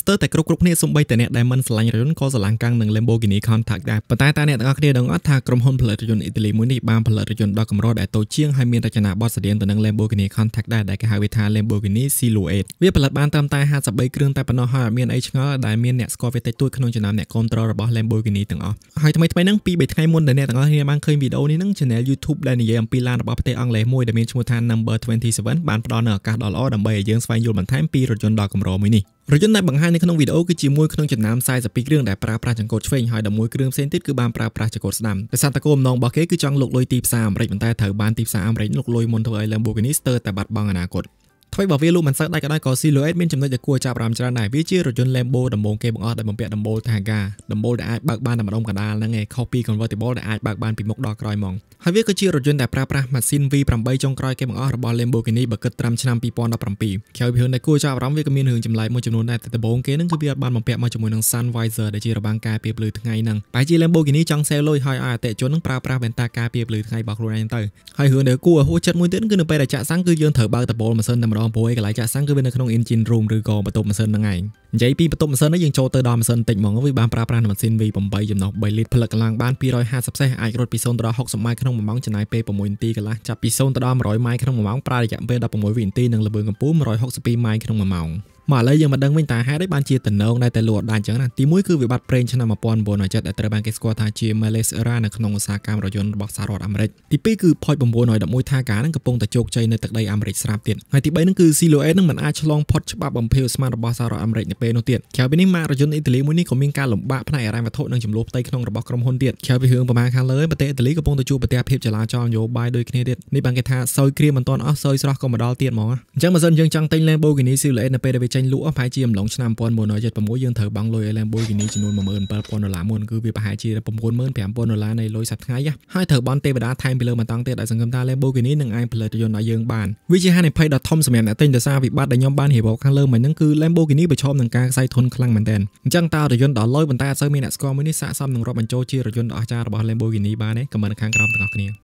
ស្ទើរតែគ្រប់គ្រប់គ្នាសំបីតែអ្នកដែលមិនស្រឡាញ់រថយន្តក៏ស្រឡាញ់កាំងនឹង Lamborghini Countach ដែរប៉ុន្តែតើអ្នកទាំងអស់គ្នាដឹងអត់ថាក្រុមហ៊ុនផលិតរថយន្តអ៊ីតាលីមួយនេះបានផលិតរថយន្តដ៏កម្រដែលតូចជាងហើយមានរចនាបថស្រដៀងទៅនឹង Lamborghini Countach ដែរដែលគេហៅវាថា Lamborghini Silhouette វាផលិតបានត្រឹមតែ53គ្រឿងតែប៉ុណ្ណោះហើយអត់មានអីឆ្ងល់ដែលមានអ្នកស្គាល់វាតិចតួចក្នុងចំណោមអ្នកគ្រប់គ្រងរបស់ Lamborghini ទាំងអស់ហើយថ្មីថ្មីហ្នឹងពីរបីថ្ងៃមុនដែលអ្នកទាំងអស់គ្នាបានឃើញវីដេអូនេះហ្នឹង Channel YouTube ដែលនិយាយអំពីឡានរបស់ប្រទេសអង់គ្លេសមួយដែលមានឈ្មោះថា Number 27បានផ្ដល់នូវឱកាសដ៏ល្អដើម្បីឲ្យយើងស្វែងយល់បន្ថែមពីរថយន្តដ៏កម្រមួយនេះរយន្តដែលបង្ហាញនៅក្នុងវីដេអូគឺជាមួយក្នុងចំណោម42គ្រឿងដែលប្រើប្រាស់ចង្កូតឆ្វេងហើយ11គ្រឿងផ្សេងទៀតគឺបានប្រើប្រាស់ចង្កូតស្ដាំដោយសារតែគោលបំណងរបស់គេគឺចង់លុកលុយទីផ្សារអាមេរិកប៉ុន្តែត្រូវបានទីផ្សារអាមេរិកលុកលុយមុនធ្វើឲ្យ Lamborghini ស្ទើរតែបាត់បង់អនាគត។ថ្មីបើវាលក់មិនសូវដាច់ក៏ដោយក៏ Silhouette មានចំណុចដែលគួរចាប់អារម្មណ៍ច្រើនដែរវាជារថយន្ត Lambo ដំបូងគេបង្អស់ដែលបំពាក់ដំបូលតាហ្កាដំបូលដែលអាចបើកបានតែម្ដុំកណ្ដាលហ្នឹងឯងខុសពី convertible ដែលអាចបើកបានពីមុខដល់ក្រោយហ្មងហើយវាក៏ជារថយន្តដែលប្រើប្រាស់ម៉ាស៊ីន V8 ចុងក្រោយគេបង្អស់របស់ Lamborghini បើគិតត្រឹមឆ្នាំ2017ក្រោយពីរឿងដែលគួរចាប់អារម្មណ៍វាក៏មានរឿងចម្លែកមួយចំនួនដែរតែដំបូងគេហ្នឹងគឺវាបានបំពាក់មកជាមួយនឹង Sun Visor ដែលជារបាំងការពារភ្លឺថ្ងៃហ្នឹងបែរជា Lamborghini ចង់សេលុយឲ្យអតិជននឹងប្រើប្រាស់វ៉ែនតាការពារភ្លឺថ្ងៃរបស់ខ្លួនឯងទៅហើយរឿងដែលគួរឲ្យហួចចិត្តមួយទៀតគឺនៅពេលដែលចាក់សាំងគឺយើងត្រូវបើកដំបូលម៉ាស៊ីនតែម្ដងបងប្អូនឯងកន្លែងចាក់សាំងគឺវានៅក្នុង engine room ឬក៏បន្ទប់ម៉ាស៊ីនហ្នឹងឯងនិយាយពីបន្ទប់ម៉ាស៊ីននេះយើងចូលទៅដល់ម៉ាស៊ីនតិចហ្មងវាបានប្រើប្រាស់ម៉ាស៊ីន V8 ចំណុះ3លីត្រផលិតកម្លាំងបាន250សេះអាចរត់ពី0ដល់60ម៉ាយក្នុង1ម៉ោងចំណាយពេល6នាទីកន្លះចាប់ពី0ដល់100ម៉ាយក្នុង1ម៉ោងប្រើរយៈពេល16វិនាទីនិងល្បឿនកម្ពស់162ម៉ាយក្នុង1ម៉ោងមកឥឡូវយើងមកដឹងវិញតើហេតុអីបានជាតំណងដែលតែលូអត់ដាច់អញ្ចឹងណាទីមួយគឺវិបត្តិប្រេងឆ្នាំ1970ដែលត្រូវបានគេស្គាល់ថាជា malaise era នៅក្នុងឧស្សាហកម្មរថយន្តរបស់សហរដ្ឋអាមេរិកទីពីរគឺ point 911ថាការនឹងកំពុងតែជោគជ័យនៅទឹកដីអាមេរិកស្រាប់ទៀតហើយទីបីនឹងគឺ silhouette នឹងមិនអាចឆ្លងផុតច្បាប់បំភាវស្មានរបស់សហរដ្ឋអាមេរិកនៅពេលនោះទៀតក្រៅពីនេះម៉ាករថយន្តអ៊ីតាលីមួយនេះក៏មានការលំបាកផ្នែកអារម្មណ៍វត្ថុនិងចំនួនផ្ទៃក្នុងរបស់ក្រុមហ៊ុនទៀតក្រៅពីរឿងប្រមាណខាងលើប្រទេសអ៊ីតាលីកំពុងតែជួបប្រទះភាពចលាចលនយោបាយដូចគ្នាទៀតនេះបានគេថាសោយគ្រាមិនទាន់អស់សោយស្រស់ក៏មកដល់ទៀតហ្មងអញ្ចឹងបើសិនយើងចង់ទិញ Lamborghini Silhouette នៅពេលដែលវាចេញលក់ប្រហែលជាអំឡុងឆ្នាំ1976យើងត្រូវបង់លុយឲ្យ Lamborghini ចំនួន17000ដុល្លារមុនគឺវាប្រហែលជា95000ដុល្លារនៃលុយសប្តាហ៍ថ្ងៃហើយត្រូវបន់ទេវតាថែមពីលើមកតង់ទៀតដែលសង្ឃឹមថា Lamborghini នឹងអាចផលិតយន្តឲ្យយើងបានវាជាហានិភ័យដ៏ធំសម្រាប់អ្នកទិញដោយសារវិបត្តិដែលខ្ញុំបានរៀបរាប់ខាងលើមិញហ្នឹងគឺ Lamborghini ប្រឈមនឹងការខ្សែធនខ្លាំងមែនទែនអញ្ចឹងតើរយន្តដ៏លុយប៉ុន្តែអត់សូវមានអ្នកស្គាល់មួយនេះស័ក្តិសមនឹងរាប់បញ្ចូលជារយន្តដ៏អស្ចារ្យរបស់ Lamborghini បានទេខមមិនខាងក្រោមទាំងអស់គ្នា